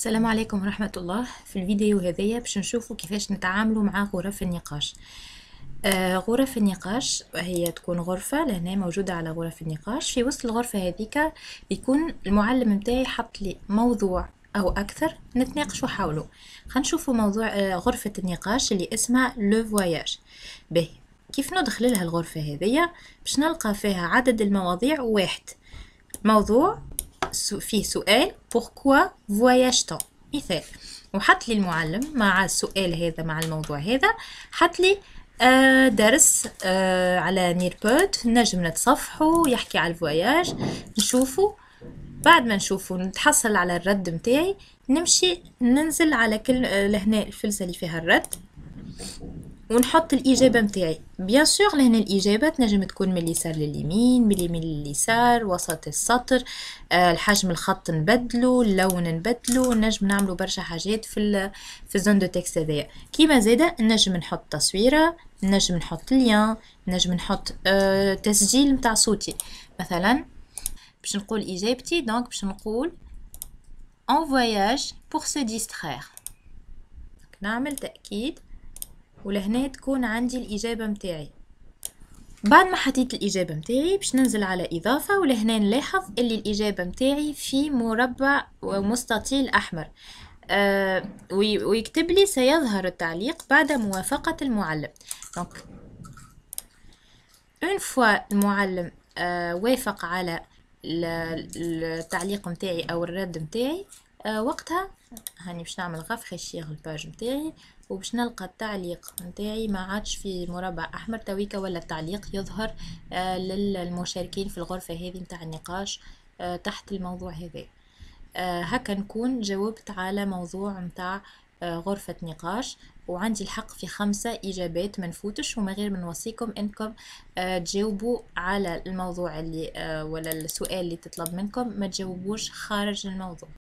السلام عليكم ورحمة الله في الفيديو هذايا باش نشوفوا كيفاش نتعاملوا مع غرف النقاش آه غرف النقاش هي تكون غرفة لهنا موجودة على غرف النقاش في وسط الغرفة هذيك بيكون المعلم متاعي حط لي موضوع أو أكثر نتناقشوا حوله خنشوفوا موضوع آه غرفة النقاش اللي اسمها لو فواياج به كيف ندخل لها الغرفة هذية باش نلقى فيها عدد المواضيع واحد موضوع فيه سؤال بوركوا فواياج t مثال وحط لي المعلم مع السؤال هذا مع الموضوع هذا حط لي آه درس آه على نيربود نجم نتصفحه يحكي على الفواياج نشوفه بعد ما نشوفه نتحصل على الرد متاعي نمشي ننزل على كل آه، لهنا الفلسة اللي فيها الرد ونحط الإجابة متاعي بيان سور لهنا الإجابة تنجم تكون من اليسار لليمين من اليمين لليسار وسط السطر آه الحجم الخط نبدلو اللون نبدلو نجم نعملو برشا حاجات في ال في الزون دو تكست هذايا كيما زادا نجم نحط تصويره نجم نحط ليان نجم نحط آه تسجيل متاع صوتي مثلا باش نقول إجابتي دونك باش نقول en voyage pour se distraire نعمل تأكيد ولهنا تكون عندي الإجابة متاعي بعد ما حطيت الإجابة متاعي باش ننزل على إضافة ولهنا نلاحظ اللي الإجابة متاعي في مربع ومستطيل أحمر آه ويكتب لي سيظهر التعليق بعد موافقة المعلم دونك اون فوا المعلم آه وافق على التعليق متاعي او الرد متاعي آه، وقتها هاني باش نعمل غفحة شير الباج نتاعي وباش نلقى التعليق نتاعي ما عادش في مربع احمر تويكا ولا التعليق يظهر آه، للمشاركين في الغرفة هذه نتاع النقاش آه، تحت الموضوع هذا هكا نكون جاوبت على موضوع نتاع غرفة نقاش وعندي الحق في خمسة إجابات ما نفوتش وما غير من وصيكم إنكم تجاوبوا على الموضوع اللي ولا السؤال اللي تطلب منكم ما تجاوبوش خارج الموضوع